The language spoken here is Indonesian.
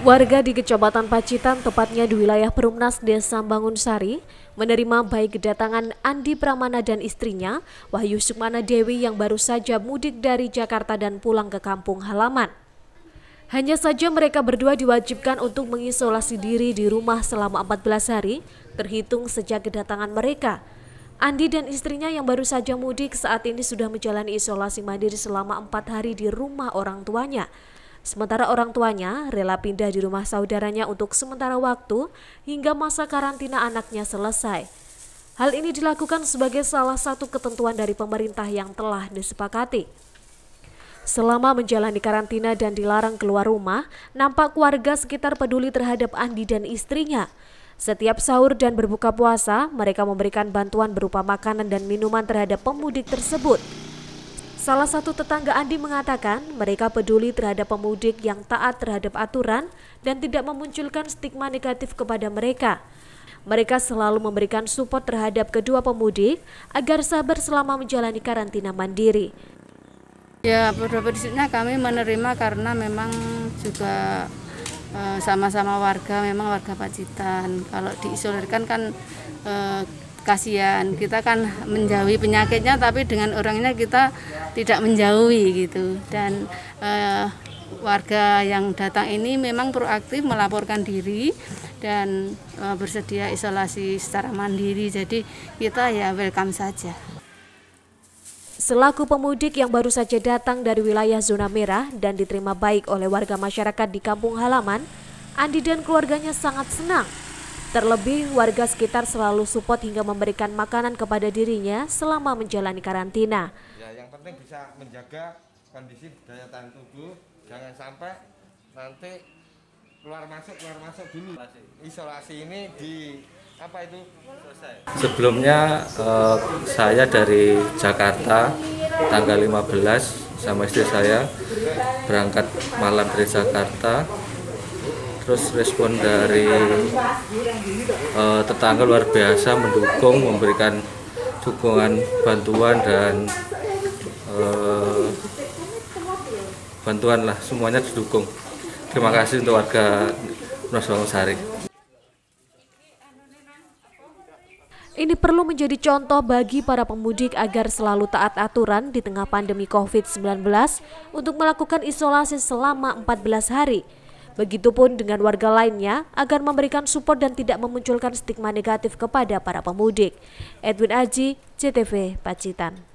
Warga di Kecamatan Pacitan, tepatnya di wilayah Perumnas Desa Bangunsari, menerima baik kedatangan Andi Pramana dan istrinya, Wahyu Sumana Dewi yang baru saja mudik dari Jakarta dan pulang ke kampung halaman. Hanya saja mereka berdua diwajibkan untuk mengisolasi diri di rumah selama 14 hari, terhitung sejak kedatangan mereka. Andi dan istrinya yang baru saja mudik saat ini sudah menjalani isolasi mandiri selama empat hari di rumah orang tuanya. Sementara orang tuanya rela pindah di rumah saudaranya untuk sementara waktu hingga masa karantina anaknya selesai. Hal ini dilakukan sebagai salah satu ketentuan dari pemerintah yang telah disepakati. Selama menjalani karantina dan dilarang keluar rumah, nampak warga sekitar peduli terhadap Andi dan istrinya. Setiap sahur dan berbuka puasa, mereka memberikan bantuan berupa makanan dan minuman terhadap pemudik tersebut. Salah satu tetangga Andi mengatakan mereka peduli terhadap pemudik yang taat terhadap aturan dan tidak memunculkan stigma negatif kepada mereka. Mereka selalu memberikan support terhadap kedua pemudik agar sabar selama menjalani karantina mandiri. Ya, pada prinsipnya kami menerima karena memang juga eh, sama-sama warga, memang warga Pacitan. Kalau diisolirkan kan eh, kasihan kita kan menjauhi penyakitnya tapi dengan orangnya kita tidak menjauhi gitu dan eh, warga yang datang ini memang proaktif melaporkan diri dan eh, bersedia isolasi secara mandiri jadi kita ya welcome saja Selaku pemudik yang baru saja datang dari wilayah zona merah dan diterima baik oleh warga masyarakat di kampung halaman, Andi dan keluarganya sangat senang Terlebih, warga sekitar selalu support hingga memberikan makanan kepada dirinya selama menjalani karantina. Ya, yang penting bisa menjaga kondisi daya tahan tubuh, jangan sampai nanti keluar masuk keluar masuk dulu. Isolasi ini di apa itu? Sebelumnya eh, saya dari Jakarta tanggal 15 sama istri saya berangkat malam dari Jakarta terus respon dari uh, tetangga luar biasa mendukung memberikan dukungan bantuan dan uh, bantuan lah semuanya didukung terima kasih untuk warga Nusantara Sari Ini perlu menjadi contoh bagi para pemudik agar selalu taat aturan di tengah pandemi COVID-19 untuk melakukan isolasi selama 14 hari Begitupun dengan warga lainnya agar memberikan support dan tidak memunculkan stigma negatif kepada para pemudik. Edwin Aji, CTV Pacitan.